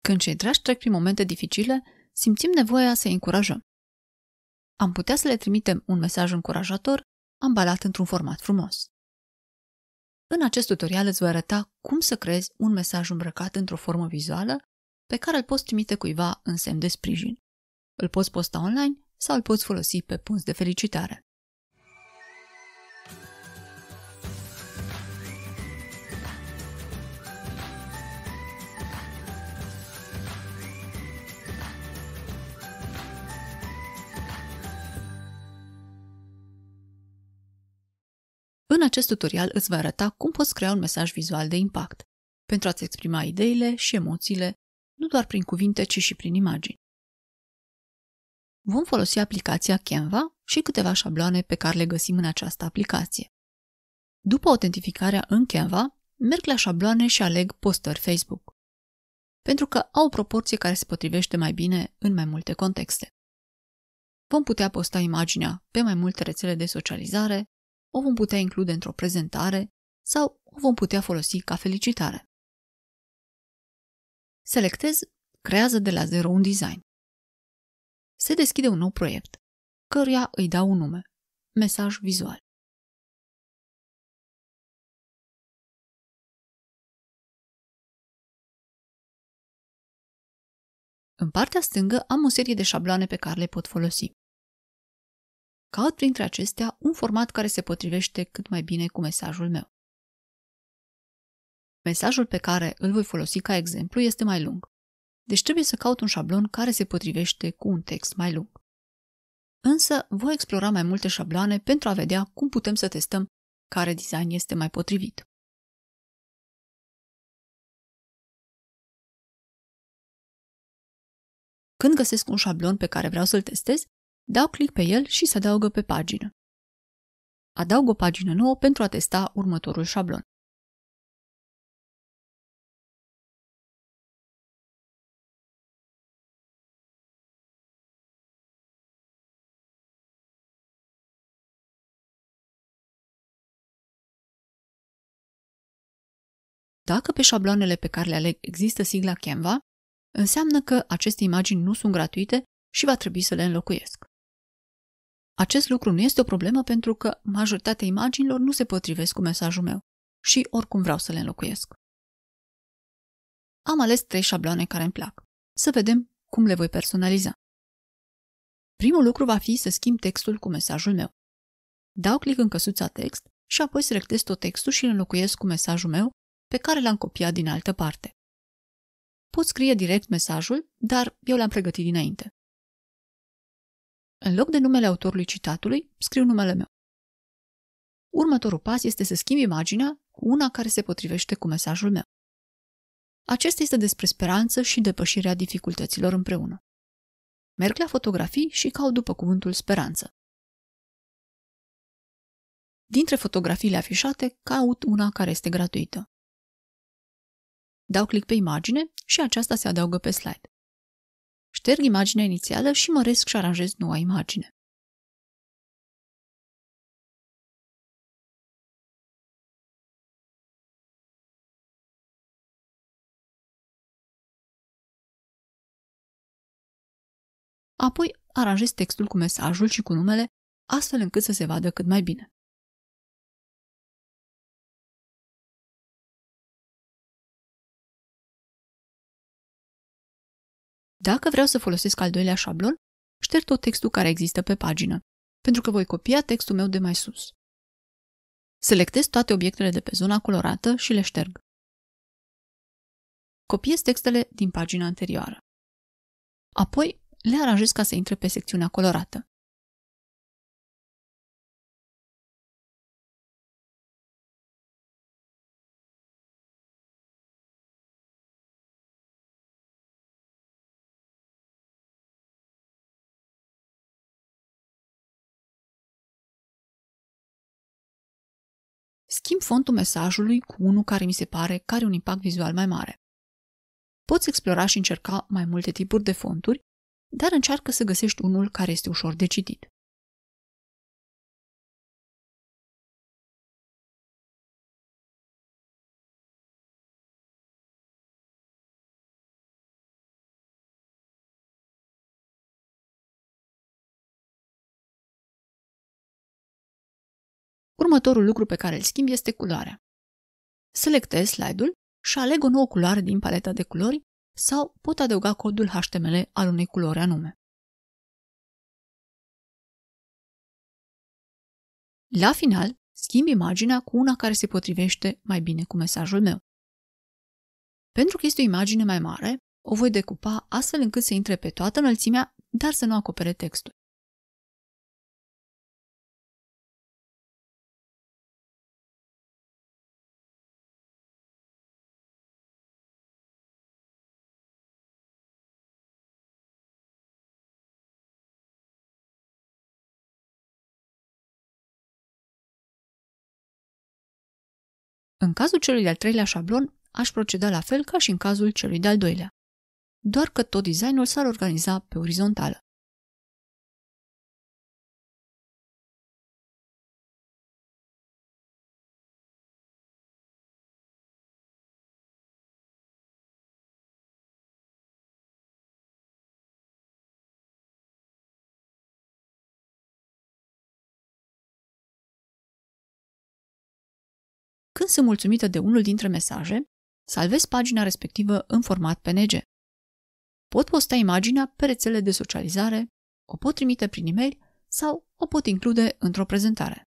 Când cei dragi trec prin momente dificile, simțim nevoia să-i încurajăm. Am putea să le trimitem un mesaj încurajator ambalat într-un format frumos. În acest tutorial îți voi arăta cum să creezi un mesaj îmbrăcat într-o formă vizuală pe care îl poți trimite cuiva în semn de sprijin. Îl poți posta online sau îl poți folosi pe punți de felicitare. În acest tutorial îți voi arăta cum poți crea un mesaj vizual de impact, pentru a-ți exprima ideile și emoțiile, nu doar prin cuvinte, ci și prin imagini. Vom folosi aplicația Canva și câteva șabloane pe care le găsim în această aplicație. După autentificarea în Canva, merg la șabloane și aleg postări Facebook, pentru că au o proporție care se potrivește mai bine în mai multe contexte. Vom putea posta imaginea pe mai multe rețele de socializare, o vom putea include într-o prezentare sau o vom putea folosi ca felicitare. Selectez Creează de la zero un design. Se deschide un nou proiect, căruia îi dau un nume, mesaj vizual. În partea stângă am o serie de șabloane pe care le pot folosi. Caut printre acestea un format care se potrivește cât mai bine cu mesajul meu. Mesajul pe care îl voi folosi ca exemplu este mai lung, deci trebuie să caut un șablon care se potrivește cu un text mai lung. Însă voi explora mai multe șabloane pentru a vedea cum putem să testăm care design este mai potrivit. Când găsesc un șablon pe care vreau să-l testez, Dau click pe el și se adaugă pe pagină. Adaug o pagină nouă pentru a testa următorul șablon. Dacă pe șabloanele pe care le aleg există sigla Canva, înseamnă că aceste imagini nu sunt gratuite și va trebui să le înlocuiesc. Acest lucru nu este o problemă pentru că majoritatea imaginilor nu se potrivesc cu mesajul meu și oricum vreau să le înlocuiesc. Am ales trei șabloane care îmi plac. Să vedem cum le voi personaliza. Primul lucru va fi să schimb textul cu mesajul meu. Dau click în căsuța text și apoi selectez tot textul și îl înlocuiesc cu mesajul meu pe care l-am copiat din altă parte. Pot scrie direct mesajul, dar eu l-am pregătit dinainte. În loc de numele autorului citatului, scriu numele meu. Următorul pas este să schimb imaginea cu una care se potrivește cu mesajul meu. Acesta este despre speranță și depășirea dificultăților împreună. Merg la fotografii și caut după cuvântul speranță. Dintre fotografiile afișate, caut una care este gratuită. Dau click pe imagine și aceasta se adaugă pe slide. Șterg imaginea inițială și măresc și aranjez noua imagine. Apoi aranjez textul cu mesajul și cu numele, astfel încât să se vadă cât mai bine. Dacă vreau să folosesc al doilea șablon, șterg tot textul care există pe pagină, pentru că voi copia textul meu de mai sus. Selectez toate obiectele de pe zona colorată și le șterg. Copiez textele din pagina anterioară. Apoi le aranjez ca să intre pe secțiunea colorată. schimb fontul mesajului cu unul care mi se pare că are un impact vizual mai mare. Poți explora și încerca mai multe tipuri de fonturi, dar încearcă să găsești unul care este ușor de citit. Următorul lucru pe care îl schimb este culoarea. Selectez slide-ul și aleg o nouă culoare din paleta de culori sau pot adăuga codul HTML al unei culori anume. La final, schimb imaginea cu una care se potrivește mai bine cu mesajul meu. Pentru că este o imagine mai mare, o voi decupa astfel încât să intre pe toată înălțimea, dar să nu acopere textul. În cazul celui de-al treilea șablon, aș proceda la fel ca și în cazul celui de-al doilea. Doar că tot designul s-ar organiza pe orizontală. Când sunt mulțumită de unul dintre mesaje, salvez pagina respectivă în format PNG. Pot posta imaginea pe rețele de socializare, o pot trimite prin e-mail sau o pot include într-o prezentare.